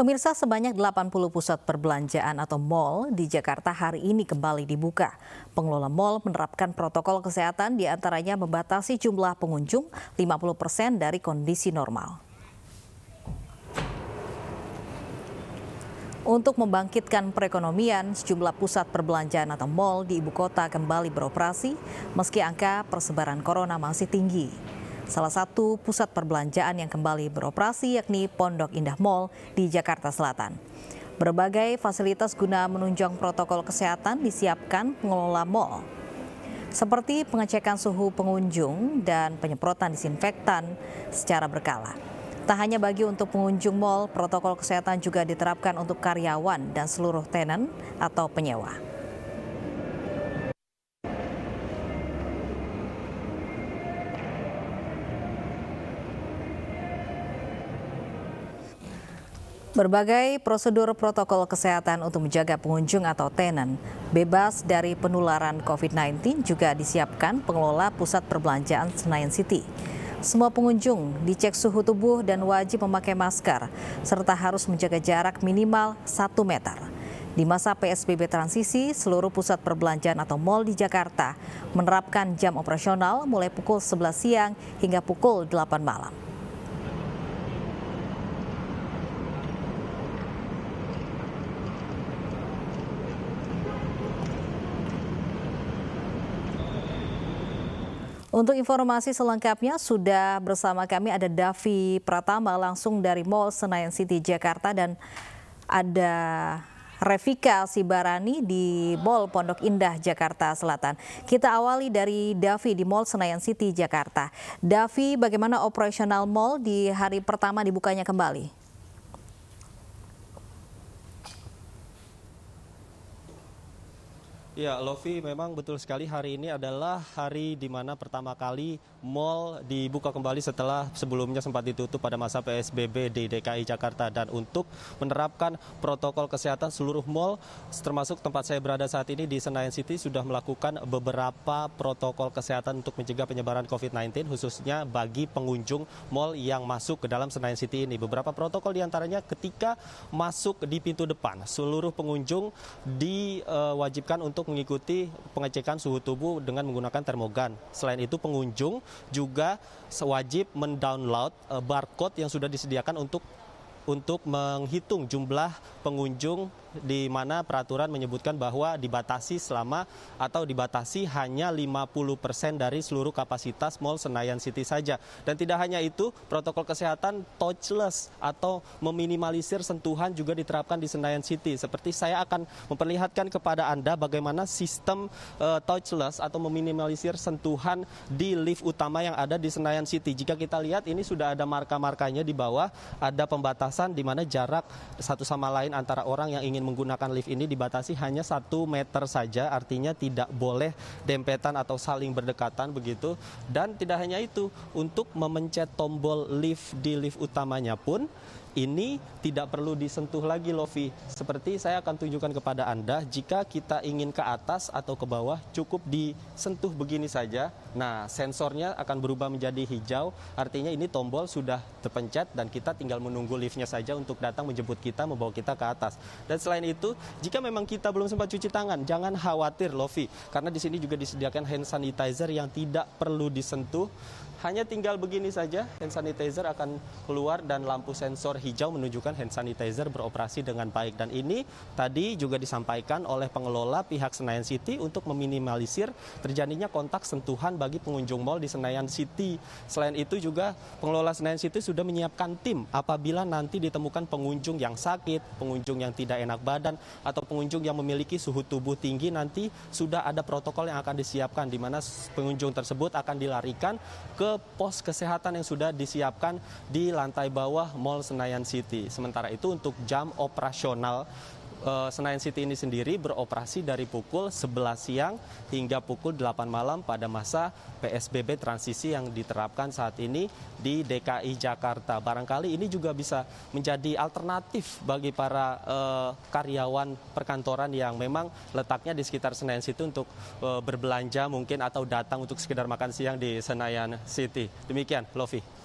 Pemirsa sebanyak 80 pusat perbelanjaan atau mall di Jakarta hari ini kembali dibuka. Pengelola mall menerapkan protokol kesehatan diantaranya membatasi jumlah pengunjung 50 persen dari kondisi normal. Untuk membangkitkan perekonomian, sejumlah pusat perbelanjaan atau mall di ibu kota kembali beroperasi meski angka persebaran corona masih tinggi salah satu pusat perbelanjaan yang kembali beroperasi yakni Pondok Indah Mall di Jakarta Selatan. Berbagai fasilitas guna menunjang protokol kesehatan disiapkan pengelola mall. Seperti pengecekan suhu pengunjung dan penyemprotan disinfektan secara berkala. Tak hanya bagi untuk pengunjung mall, protokol kesehatan juga diterapkan untuk karyawan dan seluruh tenan atau penyewa. Berbagai prosedur protokol kesehatan untuk menjaga pengunjung atau tenan bebas dari penularan COVID-19 juga disiapkan pengelola pusat perbelanjaan Senayan City. Semua pengunjung dicek suhu tubuh dan wajib memakai masker, serta harus menjaga jarak minimal 1 meter. Di masa PSBB transisi, seluruh pusat perbelanjaan atau mal di Jakarta menerapkan jam operasional mulai pukul 11 siang hingga pukul 8 malam. Untuk informasi selengkapnya sudah bersama kami ada Davi Pratama langsung dari Mall Senayan City Jakarta dan ada Revika Sibarani di Mall Pondok Indah Jakarta Selatan. Kita awali dari Davi di Mall Senayan City Jakarta. Davi, bagaimana operasional mall di hari pertama dibukanya kembali? Ya, Lofi, memang betul sekali hari ini adalah hari di mana pertama kali mal dibuka kembali setelah sebelumnya sempat ditutup pada masa PSBB di DKI Jakarta dan untuk menerapkan protokol kesehatan seluruh mal termasuk tempat saya berada saat ini di Senayan City sudah melakukan beberapa protokol kesehatan untuk mencegah penyebaran COVID-19 khususnya bagi pengunjung mal yang masuk ke dalam Senayan City ini. Beberapa protokol diantaranya ketika masuk di pintu depan, seluruh pengunjung diwajibkan untuk mengikuti pengecekan suhu tubuh dengan menggunakan termogan. Selain itu pengunjung juga wajib mendownload eh, barcode yang sudah disediakan untuk untuk menghitung jumlah pengunjung di mana peraturan menyebutkan bahwa dibatasi selama atau dibatasi hanya 50% dari seluruh kapasitas Mall Senayan City saja. Dan tidak hanya itu, protokol kesehatan touchless atau meminimalisir sentuhan juga diterapkan di Senayan City. Seperti saya akan memperlihatkan kepada Anda bagaimana sistem uh, touchless atau meminimalisir sentuhan di lift utama yang ada di Senayan City. Jika kita lihat ini sudah ada marka-markanya di bawah, ada pembatasan di mana jarak satu sama lain antara orang yang ingin ingin menggunakan lift ini dibatasi hanya satu meter saja, artinya tidak boleh dempetan atau saling berdekatan begitu. Dan tidak hanya itu, untuk memencet tombol lift di lift utamanya pun ini tidak perlu disentuh lagi Lofi. Seperti saya akan tunjukkan kepada Anda, jika kita ingin ke atas atau ke bawah cukup disentuh begini saja. Nah, sensornya akan berubah menjadi hijau, artinya ini tombol sudah terpencet dan kita tinggal menunggu liftnya saja untuk datang menjemput kita, membawa kita ke atas. Dan selain itu, jika memang kita belum sempat cuci tangan, jangan khawatir Lofi, karena di sini juga disediakan hand sanitizer yang tidak perlu disentuh hanya tinggal begini saja, hand sanitizer akan keluar dan lampu sensor hijau menunjukkan hand sanitizer beroperasi dengan baik. Dan ini tadi juga disampaikan oleh pengelola pihak Senayan City untuk meminimalisir terjadinya kontak sentuhan bagi pengunjung mal di Senayan City. Selain itu juga pengelola Senayan City sudah menyiapkan tim apabila nanti ditemukan pengunjung yang sakit, pengunjung yang tidak enak badan, atau pengunjung yang memiliki suhu tubuh tinggi nanti sudah ada protokol yang akan disiapkan di mana pengunjung tersebut akan dilarikan ke ke pos kesehatan yang sudah disiapkan di lantai bawah Mall Senayan City. Sementara itu untuk jam operasional Eh, Senayan City ini sendiri beroperasi dari pukul 11 siang hingga pukul 8 malam pada masa PSBB transisi yang diterapkan saat ini di DKI Jakarta. Barangkali ini juga bisa menjadi alternatif bagi para uh, karyawan perkantoran yang memang letaknya di sekitar Senayan City untuk uh, berbelanja mungkin atau datang untuk sekedar makan siang di Senayan City. Demikian, Lofi.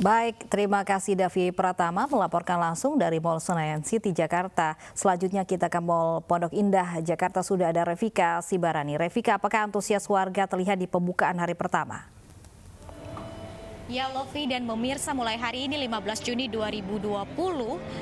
Baik, terima kasih Davi Pratama melaporkan langsung dari Mall Senayan City, Jakarta. Selanjutnya kita ke Mall Pondok Indah, Jakarta sudah ada Revika Sibarani. Revika, apakah antusias warga terlihat di pembukaan hari pertama? Ya Lofi dan pemirsa mulai hari ini 15 Juni 2020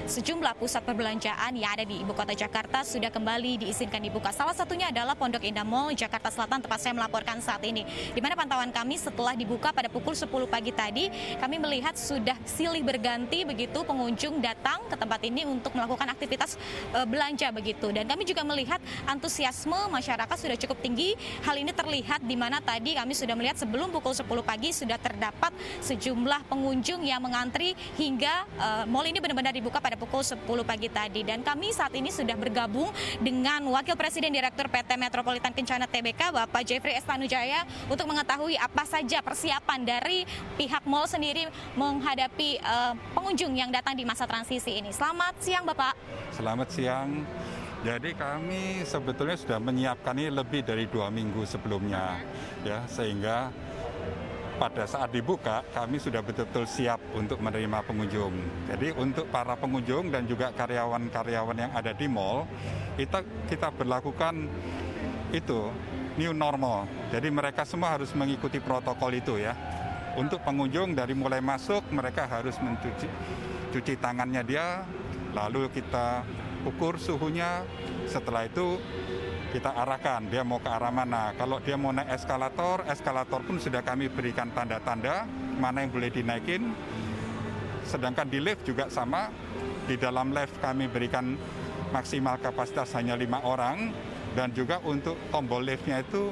sejumlah pusat perbelanjaan yang ada di ibu kota Jakarta sudah kembali diizinkan dibuka. Salah satunya adalah Pondok Indah Mall Jakarta Selatan tempat saya melaporkan saat ini. Di mana pantauan kami setelah dibuka pada pukul 10 pagi tadi kami melihat sudah silih berganti begitu pengunjung datang ke tempat ini untuk melakukan aktivitas e, belanja begitu. Dan kami juga melihat antusiasme masyarakat sudah cukup tinggi. Hal ini terlihat di mana tadi kami sudah melihat sebelum pukul 10 pagi sudah terdapat sejumlah pengunjung yang mengantri hingga uh, eh, mal ini benar-benar dibuka pada pukul 10 pagi tadi. Dan kami saat ini sudah bergabung dengan Wakil Presiden Direktur PT Metropolitan Kencana TBK Bapak Jeffrey Estanujaya, untuk mengetahui apa saja persiapan dari pihak mal sendiri menghadapi uh, pengunjung yang datang di masa transisi ini. Selamat siang Bapak. Selamat siang. Jadi kami sebetulnya sudah menyiapkan ini lebih dari dua minggu sebelumnya, ya sehingga pada saat dibuka kami sudah betul-betul siap untuk menerima pengunjung. Jadi untuk para pengunjung dan juga karyawan-karyawan yang ada di mall, kita kita berlakukan itu new normal. Jadi mereka semua harus mengikuti protokol itu ya. Untuk pengunjung dari mulai masuk mereka harus mencuci cuci tangannya dia, lalu kita ukur suhunya. Setelah itu kita arahkan dia mau ke arah mana. Kalau dia mau naik eskalator, eskalator pun sudah kami berikan tanda-tanda mana yang boleh dinaikin. Sedangkan di lift juga sama, di dalam lift kami berikan maksimal kapasitas hanya lima orang dan juga untuk tombol liftnya itu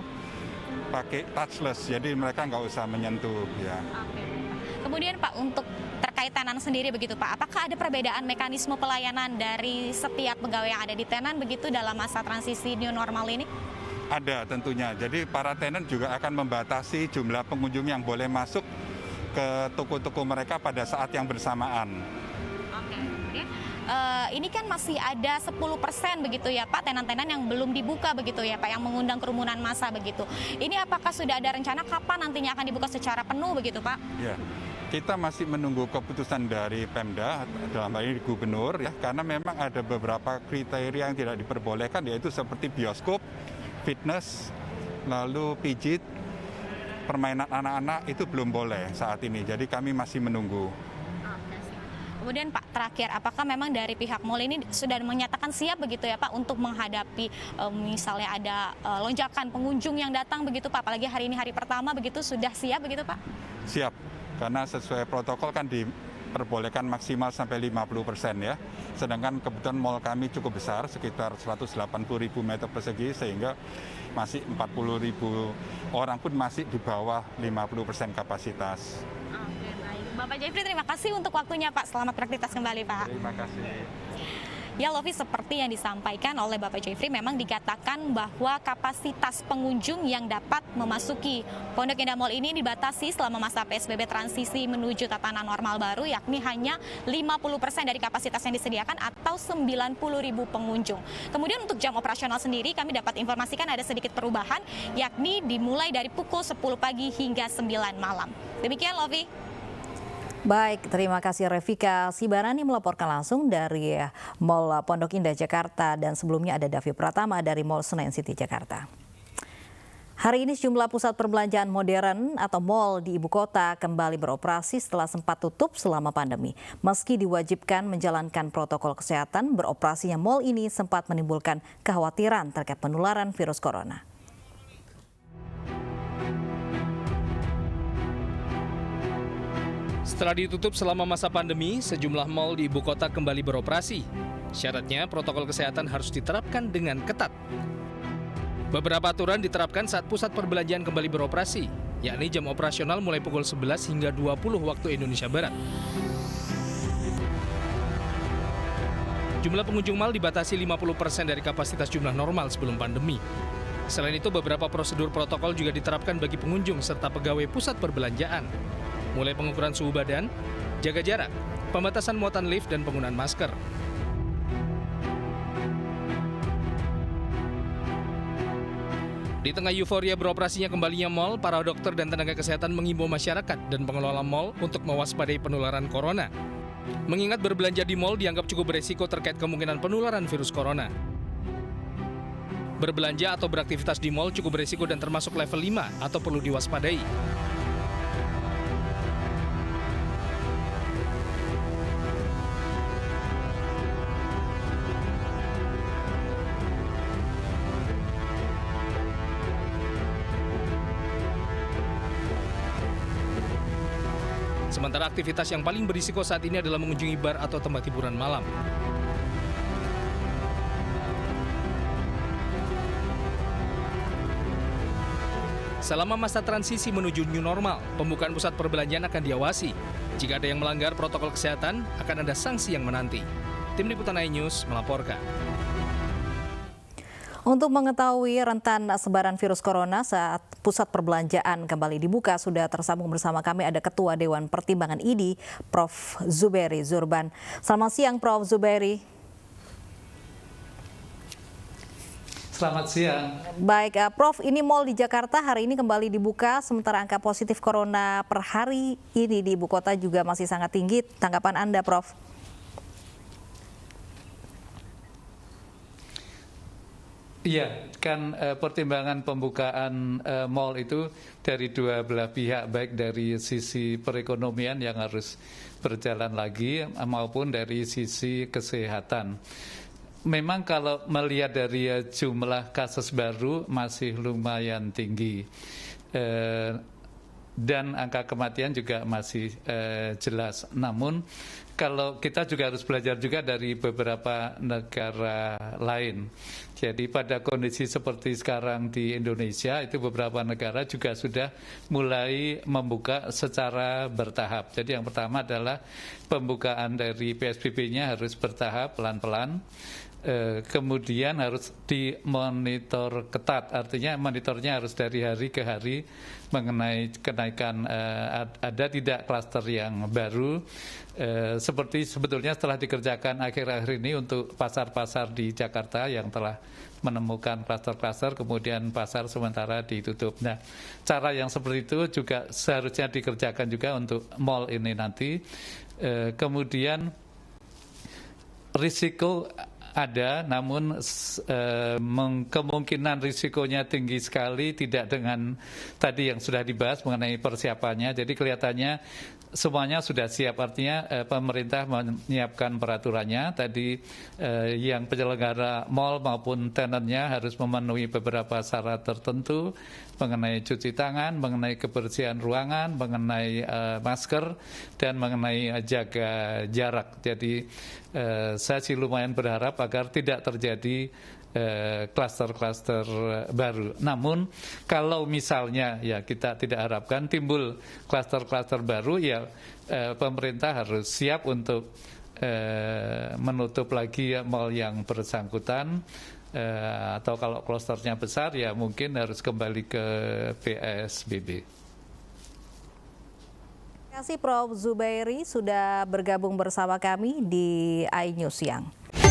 pakai touchless, jadi mereka nggak usah menyentuh ya. Kemudian Pak untuk terkait tenan sendiri begitu Pak. Apakah ada perbedaan mekanisme pelayanan dari setiap pegawai yang ada di tenan begitu dalam masa transisi new normal ini? Ada tentunya. Jadi para tenan juga akan membatasi jumlah pengunjung yang boleh masuk ke toko-toko mereka pada saat yang bersamaan. Oke. Uh, ini kan masih ada 10% begitu ya Pak tenan-tenan yang belum dibuka begitu ya Pak yang mengundang kerumunan masa begitu. Ini apakah sudah ada rencana kapan nantinya akan dibuka secara penuh begitu Pak? Ya kita masih menunggu keputusan dari Pemda dalam hal ini Gubernur ya karena memang ada beberapa kriteria yang tidak diperbolehkan yaitu seperti bioskop, fitness, lalu pijit, permainan anak-anak itu belum boleh saat ini. Jadi kami masih menunggu. Kemudian Pak terakhir, apakah memang dari pihak mall ini sudah menyatakan siap begitu ya Pak untuk menghadapi eh, misalnya ada eh, lonjakan pengunjung yang datang begitu Pak, apalagi hari ini hari pertama begitu sudah siap begitu Pak? Siap, karena sesuai protokol kan diperbolehkan maksimal sampai 50 persen ya. Sedangkan kebetulan mall kami cukup besar, sekitar 180 ribu meter persegi, sehingga masih 40 ribu orang pun masih di bawah 50 persen kapasitas. Oke, baik. Bapak Jeffrey, terima kasih untuk waktunya Pak. Selamat beraktivitas kembali Pak. Terima kasih. Ya Lofi, seperti yang disampaikan oleh Bapak Jeffrey, memang dikatakan bahwa kapasitas pengunjung yang dapat memasuki Pondok Indah Mall ini dibatasi selama masa PSBB transisi menuju tatanan normal baru, yakni hanya 50% dari kapasitas yang disediakan atau 90 ribu pengunjung. Kemudian untuk jam operasional sendiri, kami dapat informasikan ada sedikit perubahan, yakni dimulai dari pukul 10 pagi hingga 9 malam. Demikian Lofi. Baik, terima kasih Revika Sibarani melaporkan langsung dari Mall Pondok Indah Jakarta dan sebelumnya ada Davi Pratama dari Mall Senayan City Jakarta. Hari ini sejumlah pusat perbelanjaan modern atau mall di ibu kota kembali beroperasi setelah sempat tutup selama pandemi. Meski diwajibkan menjalankan protokol kesehatan, beroperasinya mall ini sempat menimbulkan kekhawatiran terkait penularan virus corona. Setelah ditutup selama masa pandemi, sejumlah mal di ibu kota kembali beroperasi. Syaratnya protokol kesehatan harus diterapkan dengan ketat. Beberapa aturan diterapkan saat pusat perbelanjaan kembali beroperasi, yakni jam operasional mulai pukul 11 hingga 20 waktu Indonesia Barat. Jumlah pengunjung mal dibatasi 50% dari kapasitas jumlah normal sebelum pandemi. Selain itu, beberapa prosedur protokol juga diterapkan bagi pengunjung serta pegawai pusat perbelanjaan mulai pengukuran suhu badan, jaga jarak, pembatasan muatan lift dan penggunaan masker. Di tengah euforia beroperasinya kembalinya mal, para dokter dan tenaga kesehatan mengimbau masyarakat dan pengelola mal untuk mewaspadai penularan corona. Mengingat berbelanja di mal dianggap cukup beresiko terkait kemungkinan penularan virus corona. Berbelanja atau beraktivitas di mal cukup beresiko dan termasuk level 5 atau perlu diwaspadai. antara aktivitas yang paling berisiko saat ini adalah mengunjungi bar atau tempat hiburan malam. Selama masa transisi menuju new normal, pembukaan pusat perbelanjaan akan diawasi. Jika ada yang melanggar protokol kesehatan, akan ada sanksi yang menanti. Tim Liputan iNews melaporkan. Untuk mengetahui rentan sebaran virus corona saat pusat perbelanjaan kembali dibuka, sudah tersambung bersama kami ada Ketua Dewan Pertimbangan IDI, Prof. Zuberi Zurban. Selamat siang, Prof. Zuberi. Selamat siang. Baik, eh, Prof, ini mal di Jakarta hari ini kembali dibuka, sementara angka positif corona per hari ini di ibu kota juga masih sangat tinggi. Tanggapan Anda, Prof? Iya, kan e, pertimbangan pembukaan e, mall itu dari dua belah pihak, baik dari sisi perekonomian yang harus berjalan lagi eh, maupun dari sisi kesehatan. Memang kalau melihat dari jumlah kasus baru masih lumayan tinggi. dan angka kematian juga masih jelas. Namun kalau kita juga harus belajar juga dari beberapa negara lain. Jadi pada kondisi seperti sekarang di Indonesia itu beberapa negara juga sudah mulai membuka secara bertahap. Jadi yang pertama adalah pembukaan dari PSBB-nya harus bertahap pelan-pelan. Eh, kemudian harus dimonitor ketat artinya monitornya harus dari hari ke hari mengenai kenaikan eh, ada tidak klaster yang baru eh, seperti sebetulnya setelah dikerjakan akhir-akhir ini untuk pasar-pasar di Jakarta yang telah menemukan klaster-klaster kemudian pasar sementara ditutup. Nah, cara yang seperti itu juga seharusnya dikerjakan juga untuk mal ini nanti. Eh, kemudian risiko ada, namun eh, kemungkinan risikonya tinggi sekali, tidak dengan tadi yang sudah dibahas mengenai persiapannya. Jadi kelihatannya semuanya sudah siap artinya eh, pemerintah menyiapkan peraturannya tadi eh, yang penyelenggara mal maupun tenannya harus memenuhi beberapa syarat tertentu mengenai cuci tangan, mengenai kebersihan ruangan, mengenai eh, masker dan mengenai eh, jaga jarak. Jadi eh, saya sih lumayan berharap agar tidak terjadi kluster-kluster eh, eh, baru. Namun kalau misalnya ya kita tidak harapkan timbul kluster-kluster baru ya eh, pemerintah harus siap untuk eh, menutup lagi ya, mal yang bersangkutan atau kalau klusternya besar ya mungkin harus kembali ke PSBB. Terima kasih Prof. Zubairi sudah bergabung bersama kami di iNews Siang.